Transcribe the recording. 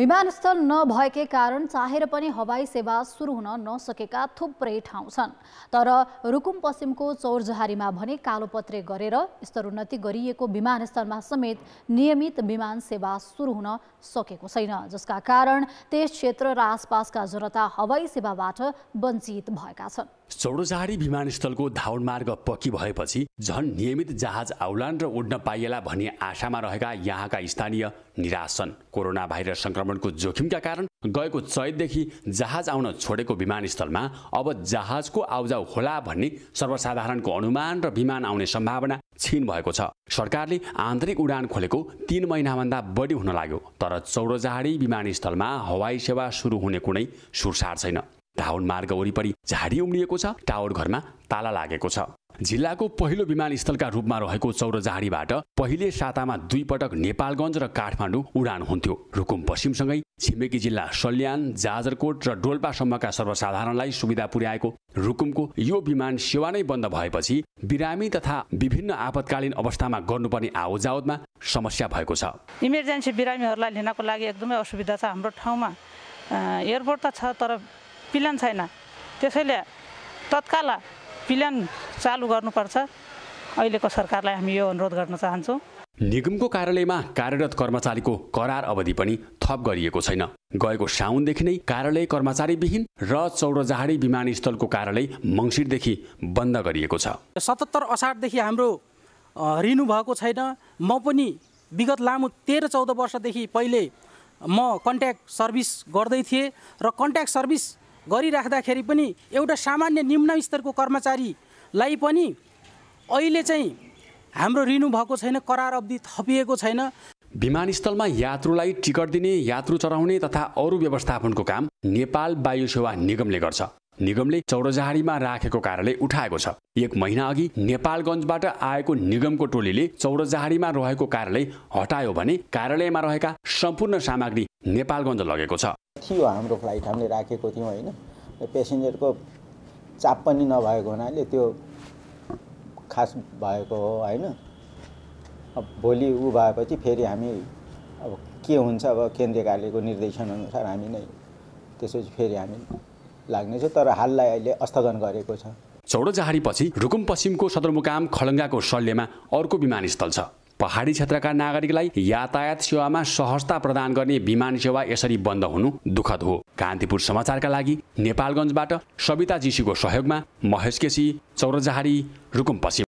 विमानस्थल नभएकै कारण चाहेर पनि हवाई सेवा सुरु हुन नसकेका थुप्रै ठाउँ छन् तर रुकुम पश्चिमको चौरजहारीमा भने कालोपत्रे गरेर स्तरोन्नति गरिएको विमानस्थलमा समेत नियमित विमान सेवा सुरु हुन सकेको छैन जसका कारण त्यस क्षेत्र र आसपासका जनता हवाई सेवाबाट वञ्चित भएका छन् चौरजहारी विमानस्थलको धाउन मार्ग पक्की भएपछि झन् नियमित जहाज आउलान र उड्न पाइएला भन्ने आशामा रहेका यहाँका स्थानीय निराश छन् कोरोना भाइरस संक्रमण सङ्क्रमणको जोखिमका कारण गएको चैतदेखि जहाज आउन छोडेको विमानस्थलमा अब जहाजको आउजाउ होला भन्ने सर्वसाधारणको अनुमान र विमान आउने सम्भावना छिन भएको छ सरकारले आन्तरिक उडान खोलेको तिन महिनाभन्दा बढी हुन लाग्यो तर चौरजहाडी विमानस्थलमा हवाई सेवा सुरु हुने कुनै सुरसार छैन धावन मार्ग वरिपरि झाडी उम्रिएको छ टावर घरमा ताला लागेको छ जिल्लाको पहिलो विमानस्थलका रूपमा रहेको झाडीबाट पहिले सातामा दुई पटक नेपालगञ्ज र काठमाडौँ उडान हुन्थ्यो रुकुम पश्चिमसँगै छिमेकी जिल्ला सल्यान जाजरकोट र डोल्पासम्मका सर्वसाधारणलाई सुविधा पुर्याएको रुकुमको यो विमान सेवा नै बन्द भएपछि बिरामी तथा विभिन्न आपतकालीन अवस्थामा गर्नुपर्ने आवजावतमा समस्या भएको छ इमर्जेन्सी बिरामीहरूलाई लिनको लागि एकदमै असुविधा छ हाम्रो ठाउँमा एयरपोर्ट त छ तर प्लान छैन त्यसैले तत्काल प्लान चालु गर्नुपर्छ अहिलेको सरकारलाई हामी यो अनुरोध गर्न चाहन्छौँ निगमको कार्यालयमा कार्यरत कर्मचारीको करार अवधि पनि थप गरिएको छैन गएको साउनदेखि नै कार्यालय कर्मचारीविहीन र चौरजहाडी विमानस्थलको कार्यालय मङ्सिरदेखि बन्द गरिएको छ सतहत्तर असारदेखि हाम्रो रिनु भएको छैन म पनि विगत लामो तेह्र चौध वर्षदेखि पहिले म कन्ट्याक्ट सर्भिस गर्दै थिएँ र कन्ट्याक्ट सर्भिस गरिराख्दाखेरि पनि एउटा सामान्य निम्न स्तरको कर्मचारीलाई पनि अहिले चाहिँ हाम्रो रिनु भएको छैन करार अवधि थपिएको छैन विमानस्थलमा यात्रुलाई टिकट दिने यात्रु चढाउने तथा अरू व्यवस्थापनको काम नेपाल वायु सेवा निगमले गर्छ निगमले चौरजहारीमा राखेको कार्यालय उठाएको छ एक महिना अघि नेपालगञ्जबाट आएको निगमको टोलीले चौरजहारीमा रहेको कार्यालय हटायो भने कार्यालयमा रहेका सम्पूर्ण सामग्री नेपालगञ्ज लगेको छ थियो हाम्रो फ्लाइट हामीले राखेको थियौँ होइन पेसेन्जरको चाप पनि नभएको हुनाले त्यो खास भएको हो होइन अब भोलि ऊ भएपछि फेरि हामी अब के हुन्छ अब केन्द्रीय कार्यालयको निर्देशनअनुसार हामी नै त्यसपछि फेरि हामी लाग्नेछ तर हाललाई अहिले अस्थगन गरेको छ चौडो जहाडीपछि रुकुम पश्चिमको सदरमुकाम खलङ्गाको शल्यमा अर्को विमानस्थल छ पहाडी क्षेत्रका नागरिकलाई यातायात सेवामा सहजता प्रदान गर्ने विमान सेवा यसरी बन्द हुनु दुखद हो कान्तिपुर समाचारका लागि नेपालगञ्जबाट सविता जीसीको सहयोगमा महेश केसी चौरजहारी रुकुम पश्चिम